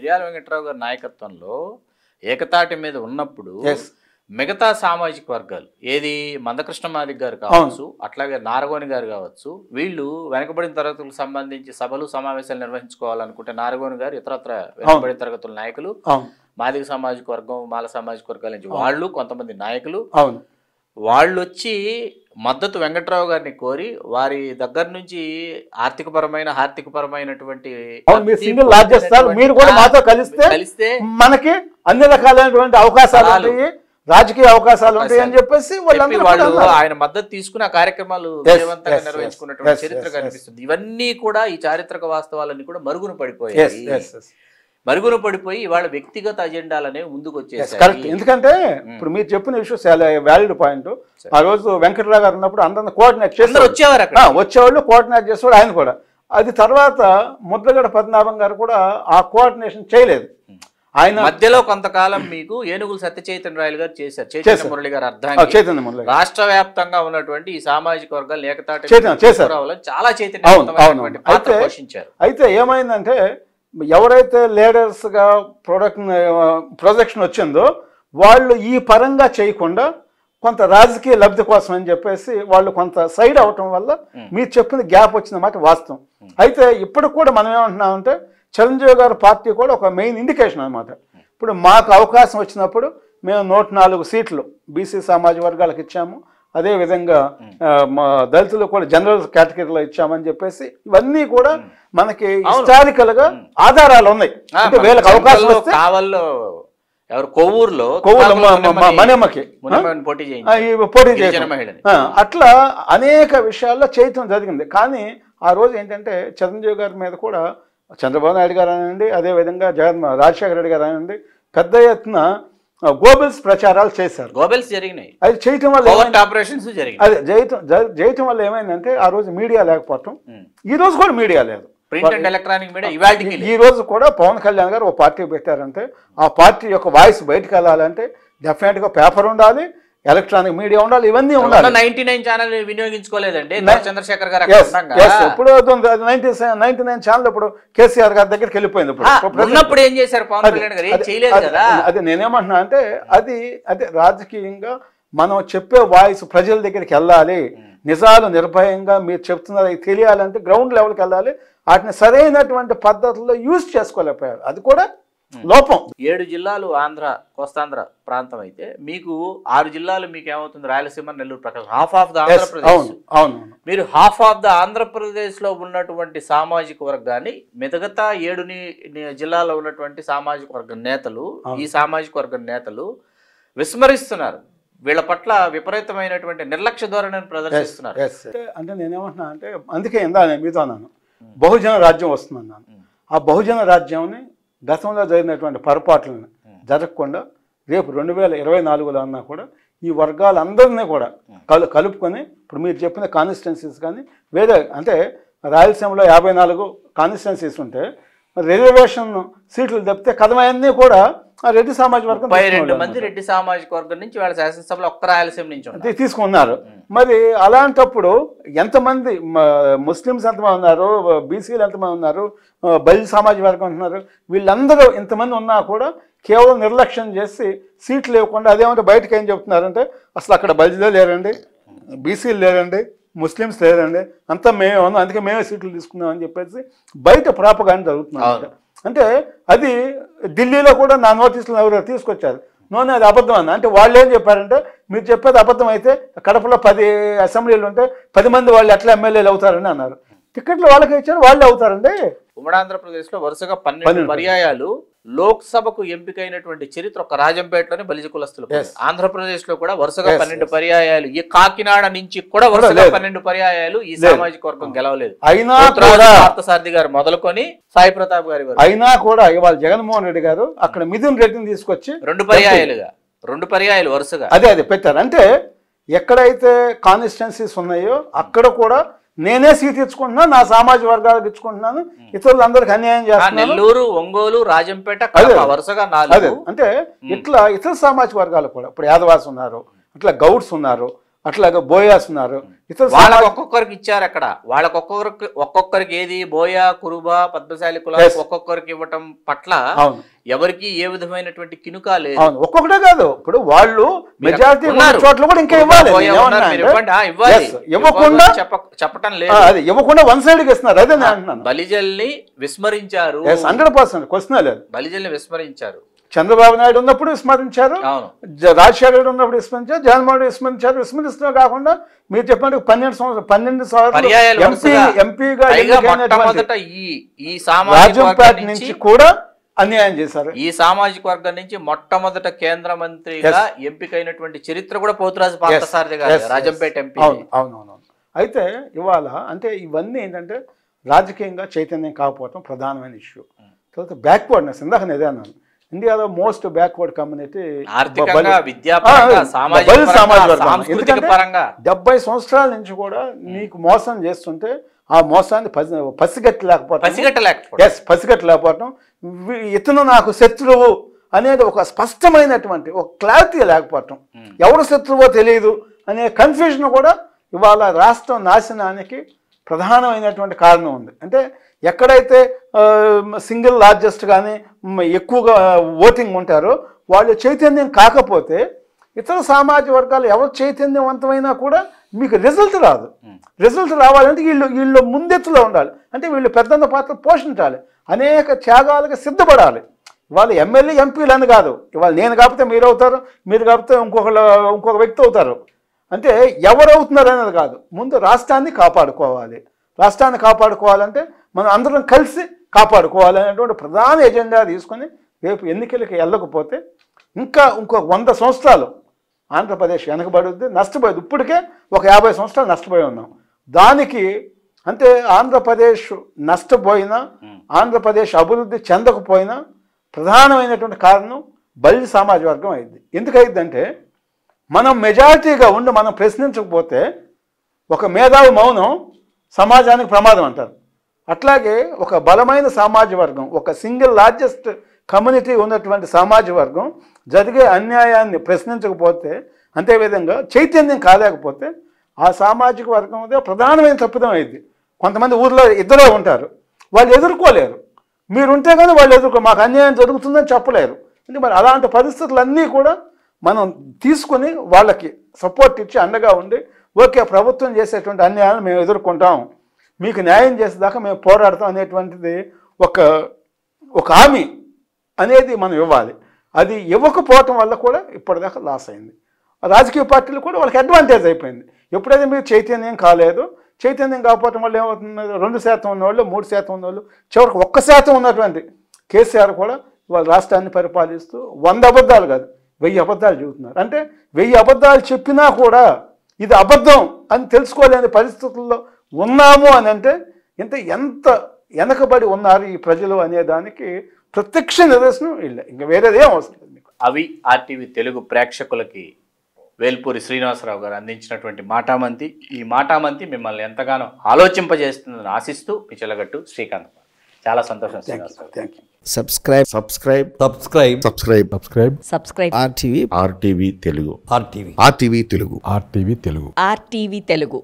మిర్యాల వెంకట్రావు గారి నాయకత్వంలో ఏకతాటి మీద ఉన్నప్పుడు మిగతా సామాజిక వర్గాలు ఏది మందకృష్ణ మాదిక్ గారు కావచ్చు అట్లాగే నారగోని గారు కావచ్చు వీళ్ళు వెనకబడిన తరగతులకు సంబంధించి సభలు సమావేశాలు నిర్వహించుకోవాలనుకుంటే నారగోని గారు ఇతరత్ర వెనకబడిన తరగతుల నాయకులు మాదిక సామాజిక వర్గం మాల సామాజిక వర్గాల నుంచి వాళ్ళు కొంతమంది నాయకులు వాళ్ళు వచ్చి మద్దతు వెంకట్రావు గారిని కోరి వారి దగ్గర నుంచి ఆర్థికపరమైన ఆర్థికపరమైనటువంటి ఆర్థిక పరమైనటువంటి మీరు కూడా మాతో కలిస్తే కలిస్తే మనకి అన్ని రకాలైనటువంటి అవకాశాలు రాజకీయ అవకాశాలు ఉంటాయి అని చెప్పేసి వాళ్ళు ఆయన మద్దతు తీసుకుని ఆ కార్యక్రమాలు విజయవంతంగా నిర్వహించుకున్నటువంటి చరిత్ర కనిపిస్తుంది ఇవన్నీ కూడా ఈ చారిత్రక వాస్తవాలన్నీ కూడా మరుగున పడిపోయాయి మరుగున పడిపోయి వాళ్ళ వ్యక్తిగత అజెండాలనే ముందుకు వచ్చేసి కరెక్ట్ ఎందుకంటే ఇప్పుడు మీరు చెప్పిన విషయం చాలా వ్యాలిడ్ పాయింట్ ఆ రోజు వెంకటరావు గారు ఉన్నప్పుడు అందరూ కోఆర్డినేట్ చేస్తారు వచ్చేవారు వచ్చేవాళ్ళు కోఆర్డినేట్ చేసేవాడు ఆయన కూడా అది తర్వాత ముద్రగడ పద్మనాభం గారు కూడా ఆ కోఆర్డినేషన్ చేయలేదు ఆయన మధ్యలో కొంతకాలం మీకు ఏనుగులు సత్య చైతన్య రాయలు గారు చేశారు చైతన్య మురళి గారు అర్థం రాష్ట్ర వ్యాప్తంగా ఉన్నటువంటి ఈ సామాజిక వర్గాలు ఏకతాటి చాలా చైతన్య అయితే ఏమైందంటే ఎవరైతే లీడర్స్గా ప్రొడక్ట్ ప్రొజెక్షన్ వచ్చిందో వాళ్ళు ఈ పరంగా చేయకుండా కొంత రాజకీయ లబ్ధి కోసం అని చెప్పేసి వాళ్ళు కొంత సైడ్ అవటం వల్ల మీరు చెప్పిన గ్యాప్ వచ్చిందన్నమాట వాస్తవం అయితే ఇప్పుడు కూడా మనం ఏమంటున్నామంటే చిరంజీవి గారు పార్టీ కూడా ఒక మెయిన్ ఇండికేషన్ అనమాట ఇప్పుడు మాకు అవకాశం వచ్చినప్పుడు మేము నూట నాలుగు సీట్లు బీసీ సామాజిక వర్గాలకు ఇచ్చాము అదేవిధంగా మా దళితులు కూడా జనరల్ కేటగిరీలో ఇచ్చామని చెప్పేసి ఇవన్నీ కూడా మనకి హిస్టారికల్ గా ఆధారాలు ఉన్నాయి అంటే వీళ్ళకి అవకాశం పోటీ అట్లా అనేక విషయాల్లో చైతన్యం జరిగింది కానీ ఆ రోజు ఏంటంటే చిరంజీవి గారి మీద కూడా చంద్రబాబు నాయుడు గారు అనండి అదేవిధంగా జగన్ రాజశేఖర రెడ్డి గారు అనండి పెద్ద ఎత్తున గోబెల్స్ ప్రచారాలు చేశారు గోబెల్స్ జరిగినాయి అది చేయటం వల్ల ఆపరేషన్స్ జరిగినాయి అది చేయటం చేయటం వల్ల ఏమైందంటే ఆ రోజు మీడియా లేకపోవటం ఈ రోజు కూడా మీడియా లేదు ఎలక్ట్రానిక్ ఈ రోజు కూడా పవన్ కళ్యాణ్ గారు ఒక పార్టీ పెట్టారంటే ఆ పార్టీ యొక్క వాయిస్ బయటకు వెళ్ళాలంటే డెఫినెట్గా పేపర్ ఉండాలి ఎలక్ట్రానిక్ మీడియా ఉండాలి ఇవన్నీ ఉండాలి నైన్టీ నైన్ ఛానల్ వినియోగించుకోలేదండి చంద్రశేఖర్ గారు ఇప్పుడు నైన్టీ నైన్ ఛానల్ ఇప్పుడు కేసీఆర్ గారి దగ్గరికి వెళ్ళిపోయింది ఇప్పుడు ఏం చేశారు పవన్ కళ్యాణ్ గారు చేయలేదు అది నేనేమంటున్నా అంటే అది అదే రాజకీయంగా మనం చెప్పే వాయిస్ ప్రజల దగ్గరికి వెళ్ళాలి నిజాలు నిర్భయంగా మీరు చెప్తున్నారు తెలియాలంటే గ్రౌండ్ లెవెల్కి వెళ్ళాలి వాటిని సరైనటువంటి పద్ధతుల్లో యూజ్ చేసుకోలేకపోయారు అది కూడా లోపం ఏడు జిల్లాలు ఆంధ్ర కోస్తాంధ్ర ప్రాంతం అయితే మీకు ఆరు జిల్లాలు మీకు ఏమవుతుంది Rayalaseema Nellore Prakasam half of the Andhra Pradesh మీరు హాఫ్ ఆఫ్ ద ఆంధ్రప్రదేశ్ లో ఉన్నటువంటి సామాజిక వర్గాన్ని మిగతా ఏడు జిల్లాలో ఉన్నటువంటి సామాజిక వర్గం నేతలు ఈ సామాజిక వర్గం నేతలు విస్మరిస్తున్నారు వీళ్ళ పట్ల విపరీతమైనటువంటి నిర్లక్ష్య ధోరణి ప్రదర్శిస్తున్నారు అంటే నేనేమంటున్నా అంటే అందుకే ఇందా మీతో అన్నాను బహుజన రాజ్యం వస్తుందన్నాను ఆ బహుజన రాజ్యంని గతంలో జరిగినటువంటి పొరపాట్లను జరగకుండా రేపు రెండు వేల ఇరవై నాలుగులో అన్నా కూడా ఈ వర్గాలందరినీ కూడా కలు కలుపుకొని ఇప్పుడు మీరు చెప్పిన కాన్స్టిట్యున్సీస్ కానీ వేరే అంటే రాయలసీమలో యాభై నాలుగు కాన్స్టిట్యున్సీస్ ఉంటే రిజర్వేషన్ సీట్లు తప్పితే కథమయన్నీ కూడా ఆ రెడ్డి సామాజిక వర్గం రెండు మంది రెడ్డి సామాజిక వర్గం నుంచి వాళ్ళ శాసనసభలో ఒక్క రాయలసీమ నుంచి తీసుకున్నారు మరి అలాంటప్పుడు ఎంతమంది ముస్లిమ్స్ ఎంతమంది ఉన్నారు బీసీలు ఎంతమంది ఉన్నారు బయలు సామాజిక వర్గం ఉంటున్నారు వీళ్ళందరూ ఇంతమంది ఉన్నా కూడా కేవలం నిర్లక్ష్యం చేసి సీట్లు ఇవ్వకుండా అదేమంటే బయటకు ఏం చెప్తున్నారంటే అసలు అక్కడ బలిజీలో లేరండి బీసీలు లేరండి ముస్లిమ్స్ లేదండి అంతా మేమే ఉన్నాం అందుకే మేమే సీట్లు తీసుకున్నాం అని చెప్పేసి బయట ప్రాపగానే జరుగుతున్నాం అంటే అది ఢిల్లీలో కూడా నా నోటీసులు ఎవరో తీసుకొచ్చారు నోనే అది అబద్ధం అన్న అంటే వాళ్ళు ఏం చెప్పారంటే మీరు చెప్పేది అబద్ధం అయితే కడపలో పది అసెంబ్లీలు ఉంటే పది మంది వాళ్ళు ఎట్లా ఎమ్మెల్యేలు అవుతారని అన్నారు టికెట్లు వాళ్ళకి ఇచ్చారు వాళ్ళే అవుతారండి ఉమ్మడాంధ్రప్రదేశ్లో ఆంధ్రప్రదేశ్లో వరుసగా పన్నెండు పర్యాయాలు లోక్సభకు ఎంపికైనటువంటి చరిత్ర ఒక రాజంపేటలోని బలిజ కులస్తులు ఆంధ్రప్రదేశ్ లో కూడా వరుసగా పన్నెండు పర్యాయాలు ఈ కాకినాడ నుంచి కూడా వరుసగా పన్నెండు పర్యాయాలు ఈ సామాజిక వర్గం గెలవలేదు అయినా పార్థసారథి గారు మొదలుకొని సాయి ప్రతాప్ గారి అయినా కూడా ఇవాళ జగన్మోహన్ రెడ్డి గారు అక్కడ మిథున్ రెడ్డిని తీసుకొచ్చి రెండు పర్యాయాలుగా రెండు పర్యాయాలు వరుసగా అదే అదే పెట్టారు అంటే ఎక్కడైతే కాన్స్టిట్యున్సీస్ ఉన్నాయో అక్కడ కూడా నేనే సీట్ ఇచ్చుకుంటున్నాను నా సామాజిక వర్గాలకు ఇచ్చుకుంటున్నాను అందరికి అన్యాయం చేస్తున్నాను నెల్లూరు ఒంగోలు రాజంపేట వరుసగా అదే అంటే ఇట్లా ఇతర సామాజిక వర్గాలు కూడా ఇప్పుడు యాదవాస్ ఉన్నారు ఇట్లా గౌడ్స్ ఉన్నారు అట్లాగే బోయాస్తున్నారు ఇతర వాళ్ళకి ఒక్కొక్కరికి ఇచ్చారు అక్కడ వాళ్ళకి ఒక్కొక్కరికి ఒక్కొక్కరికి ఏది బోయా కురుబా పద్మశాలి కుల ఒక్కొక్కరికి ఇవ్వటం పట్ల ఎవరికి ఏ విధమైనటువంటి కినుక లేదు ఒక్కొక్కటే కాదు ఇప్పుడు వాళ్ళు మెజారిటీ చోట్ల కూడా ఇంకా ఇవ్వాలి ఇవ్వకుండా చెప్పటం లేదు ఇవ్వకుండా వన్ సైడ్ ఇస్తున్నారు అదే బలిజల్ని విస్మరించారు హండ్రెడ్ పర్సెంట్ క్వశ్చన్ లేదు బలిజల్ని విస్మరించారు చంద్రబాబు నాయుడు ఉన్నప్పుడు విస్మరించారు రాజశేఖర ఉన్నప్పుడు విస్మరించారు జగన్మోహన్ విస్మరించారు విస్మరిస్తున్నా కాకుండా మీరు చెప్పండి పన్నెండు సంవత్సరం పన్నెండు సంవత్సరాలు పార్టీ నుంచి కూడా అన్యాయం చేశారు ఈ సామాజిక వర్గం నుంచి మొట్టమొదట కేంద్ర మంత్రిగా ఎంపికైనటువంటి చరిత్ర కూడా పోతురాజు పార్థసారథి గారు రాజంపేట ఎంపీ అవునవును అయితే ఇవాళ అంటే ఇవన్నీ ఏంటంటే రాజకీయంగా చైతన్యం కాకపోవటం ప్రధానమైన ఇష్యూ hmm. తర్వాత బ్యాక్వర్డ్నెస్ ఇందాక నేదే అన్నాను ఇండియా మోస్ట్ బ్యాక్వర్డ్ కమ్యూనిటీ డెబ్బై సంవత్సరాల నుంచి కూడా నీకు మోసం చేస్తుంటే ఆ మోసాన్ని పసిగట్టి లేకపోతే ఎస్ పసిగట్టి లేకపోవడం ఇతను నాకు శత్రువు అనేది ఒక స్పష్టమైనటువంటి ఒక క్లారిటీ లేకపోవటం ఎవరు శత్రువో తెలియదు అనే కన్ఫ్యూజన్ కూడా ఇవాళ రాష్ట్రం నాశనానికి ప్రధానమైనటువంటి కారణం ఉంది అంటే ఎక్కడైతే సింగిల్ లార్జెస్ట్ కానీ ఎక్కువగా ఓటింగ్ ఉంటారో వాళ్ళు చైతన్యం కాకపోతే ఇతర సామాజిక వర్గాలు ఎవరు చైతన్యవంతమైనా కూడా మీకు రిజల్ట్ రాదు రిజల్ట్ రావాలంటే వీళ్ళు వీళ్ళు ముందెత్తులో ఉండాలి అంటే వీళ్ళు పెద్దన్న పాత్ర పోషించాలి అనేక త్యాగాలకు సిద్ధపడాలి వాళ్ళు ఎమ్మెల్యే ఎంపీలు అని కాదు ఇవాళ నేను కాకపోతే మీరు అవుతారు మీరు కాకపోతే ఇంకొకళ్ళు ఇంకొక వ్యక్తి అవుతారు అంటే ఎవరవుతున్నారు అనేది కాదు ముందు రాష్ట్రాన్ని కాపాడుకోవాలి రాష్ట్రాన్ని కాపాడుకోవాలంటే మనం అందరం కలిసి కాపాడుకోవాలనేటువంటి ప్రధాన ఎజెండా తీసుకొని రేపు ఎన్నికలకి వెళ్ళకపోతే ఇంకా ఇంకొక వంద సంవత్సరాలు ఆంధ్రప్రదేశ్ వెనకబడుద్ది నష్టపోయేది ఇప్పటికే ఒక యాభై సంవత్సరాలు నష్టపోయి ఉన్నాం దానికి అంటే ఆంధ్రప్రదేశ్ నష్టపోయినా ఆంధ్రప్రదేశ్ అభివృద్ధి చెందకపోయినా ప్రధానమైనటువంటి కారణం బలి సామాజిక వర్గం అయింది ఎందుకు మనం మెజారిటీగా ఉండి మనం ప్రశ్నించకపోతే ఒక మేధావి మౌనం సమాజానికి ప్రమాదం అంటారు అట్లాగే ఒక బలమైన సామాజ వర్గం ఒక సింగిల్ లార్జెస్ట్ కమ్యూనిటీ ఉన్నటువంటి సమాజ వర్గం జరిగే అన్యాయాన్ని ప్రశ్నించకపోతే అంతేవిధంగా చైతన్యం కాలేకపోతే ఆ సామాజిక వర్గం ప్రధానమైన తప్పిదం అయింది కొంతమంది ఊర్లో ఇద్దరు ఉంటారు వాళ్ళు ఎదుర్కోలేరు మీరుంటే కానీ వాళ్ళు ఎదుర్కో మాకు అన్యాయం జరుగుతుందని చెప్పలేరు అంటే మరి అలాంటి పరిస్థితులన్నీ కూడా మనం తీసుకుని వాళ్ళకి సపోర్ట్ ఇచ్చి అండగా ఉండి ఓకే ప్రభుత్వం చేసేటువంటి అన్యాయాలను మేము ఎదుర్కొంటాం మీకు న్యాయం చేసేదాకా మేము పోరాడతాం అనేటువంటిది ఒక ఒక హామీ అనేది మనం ఇవ్వాలి అది ఇవ్వకపోవటం వల్ల కూడా ఇప్పటిదాకా లాస్ అయింది రాజకీయ పార్టీలు కూడా వాళ్ళకి అడ్వాంటేజ్ అయిపోయింది ఎప్పుడైతే మీరు చైతన్యం కాలేదు చైతన్యం కాకపోవటం వల్ల ఏమవుతుంది రెండు శాతం ఉన్నవాళ్ళు మూడు శాతం ఉన్నవాళ్ళు చివరికి ఒక్క శాతం ఉన్నటువంటి కేసీఆర్ కూడా వాళ్ళ రాష్ట్రాన్ని పరిపాలిస్తూ వంద అబద్ధాలు కాదు వెయ్యి అబద్ధాలు చెబుతున్నారు అంటే వెయ్యి అబద్ధాలు చెప్పినా కూడా ఇది అబద్ధం అని తెలుసుకోలేని పరిస్థితుల్లో ఉన్నాము అని అంటే ఇంత ఎంత వెనకబడి ఉన్నారు ఈ ప్రజలు అనే దానికి ప్రత్యక్ష నిదర్శనం ఇళ్ళ ఇంకా వేరేదే అవసరం లేదు మీకు అవి ఆర్టీవీ తెలుగు ప్రేక్షకులకి వేల్పూరి శ్రీనివాసరావు గారు అందించినటువంటి మాటామంతి ఈ మాటామంతి మిమ్మల్ని ఎంతగానో ఆలోచింపజేస్తుందని ఆశిస్తూ పిచ్చలగట్టు శ్రీకాంత్ చాలా సంతోషం Srinivasa Rao thank you subscribe subscribe subscribe subscribe subscribe subscribe RTV RTV Telugu RTV RTV Telugu RTV Telugu RTV Telugu